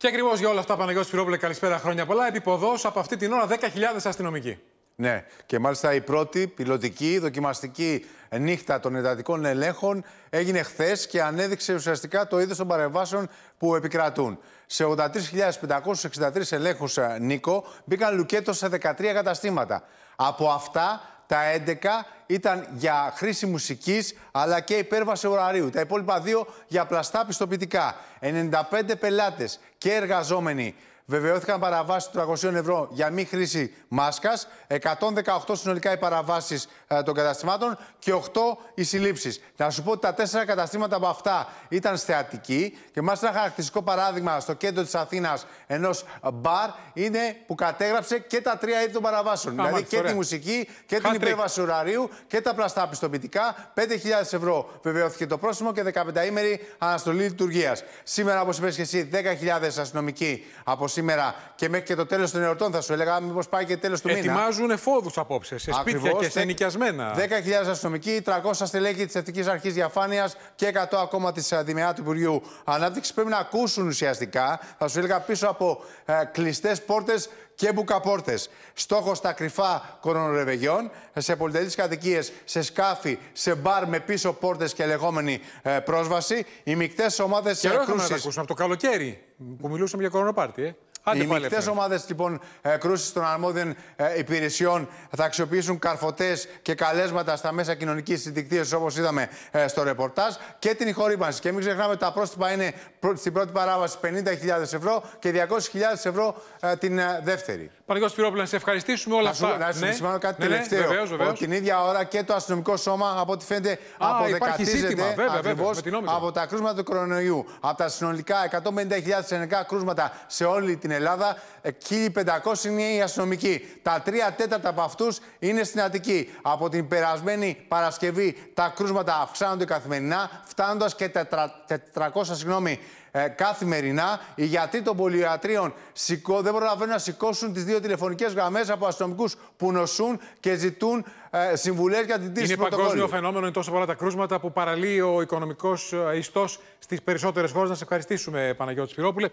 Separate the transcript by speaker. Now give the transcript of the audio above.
Speaker 1: Και ακριβώς για όλα αυτά, Παναγιώτης Σπυρόπουλε, καλησπέρα χρόνια πολλά. Επιποδός από αυτή την ώρα 10.000 αστυνομικοί.
Speaker 2: Ναι, και μάλιστα η πρώτη πιλωτική δοκιμαστική νύχτα των εντατικών ελέγχων έγινε χθες και ανέδειξε ουσιαστικά το είδος των παρεμβάσεων που επικρατούν. Σε 83.563 ελέγχους, ε, Νίκο, μπήκαν λουκέτος σε 13 καταστήματα. Από αυτά, τα 11 ήταν για χρήση μουσικής αλλά και υπέρβαση ωραρίου. Τα υπόλοιπα δύο για πλαστά πιστοποιητικά. 95 πελάτες και εργαζόμενοι βεβαιώθηκαν παραβάσεις 300 ευρώ για μη χρήση μάσκας, 118 συνολικά οι παραβάσεις ε, των καταστημάτων και 8 οι συλλήψεις. Να σου πω ότι τα τέσσερα καταστήματα από αυτά ήταν θεατική και μάλιστα ένα χαρακτηριστικό παράδειγμα στο κέντρο της Αθήνας ενός μπαρ είναι που κατέγραψε και τα τρία είδη των παραβάσεων. δηλαδή και τη μουσική και την υπέρβαση ουραρίου, και τα πλαστά πιστοποιητικά. 5.000 ευρώ βεβαιώθηκε το πρόσημο και 15 ημερη αναστολή λειτουργίας. Σήμερα, όπως είπες και εσύ, 10.000 αστυνομικοί από σήμερα και μέχρι και το τέλος των εορτών, θα σου έλεγα, μήπως πάει και τέλος του μήνα. Ετοιμάζουν
Speaker 1: εφόδου απόψε σε σπίτια και σε νοικιασμένα.
Speaker 2: 10.000 αστυνομικοί, 300 στελέχη της Εθνικής Αρχής Διαφάνειας και 100 ακόμα της ε, Δημιά του Υπουργείου Ανάπτυξης πρέπει να ακούσουν ουσιαστικά, θα σου έλεγα, πίσω από ε, κλειστές πόρτες και μπουκαπόρτες. Στόχος στα κρυφά κορονορευεγιών, σε πολυτελείς κατοικίες, σε σκάφη, σε μπαρ με πίσω πόρτες και λεγόμενη ε, πρόσβαση. Οι μεικτές ομάδες. Και να τα
Speaker 1: από το καλοκαίρι
Speaker 2: που μιλούσαμε για κορονοπάρτι, ε. Οι μεικτέ ομάδες λοιπόν ε, κρούσης των αρμόδιων ε, υπηρεσιών θα αξιοποιήσουν καρφωτές και καλέσματα στα μέσα κοινωνικής συνδικτύωση όπως είδαμε ε, στο ρεπορτάζ και την ηχορύπανση. Και μην ξεχνάμε τα πρόστιμα είναι στην πρώτη παράβαση 50.000 ευρώ και 200.000 ευρώ την δεύτερη.
Speaker 1: Παναγιώτης Πυρόπουλα να σε ευχαριστήσουμε όλα αυτά. Να σου ναι. κάτι ναι, ναι τελευταίο. Ναι, βεβαίως, βεβαίως.
Speaker 2: Την ίδια ώρα και το αστυνομικό σώμα, από ό,τι φαίνεται, αποδεκατίζεται ακριβώ από τα κρούσματα του κορονοϊού. Από τα συνολικά 150.000 ενεργά κρούσματα σε όλη την στην Ελλάδα 1.500 είναι οι αστυνομικοί. Τα τρία τέταρτα από αυτούς είναι στην Αττική. Από την περασμένη Παρασκευή τα κρούσματα αυξάνονται καθημερινά, φτάνοντας και 400 συγγνώμη, ε, καθημερινά. Οι γιατροί των πολυατρίων δεν προλαβαίνουν να σηκώσουν τις δύο τηλεφωνικές γραμμές από αστυνομικούς που νοσούν και ζητούν ε, συμβουλές για την τύση του Είναι παγκόσμιο
Speaker 1: φαινόμενο, είναι τόσο πολλά τα κρούσματα που παραλύει ο οικονομικός ε, ιστός στις περισσότερες χώρες. Να σε ευχαριστήσουμε, Παναγιώτης Σπυρόπουλε.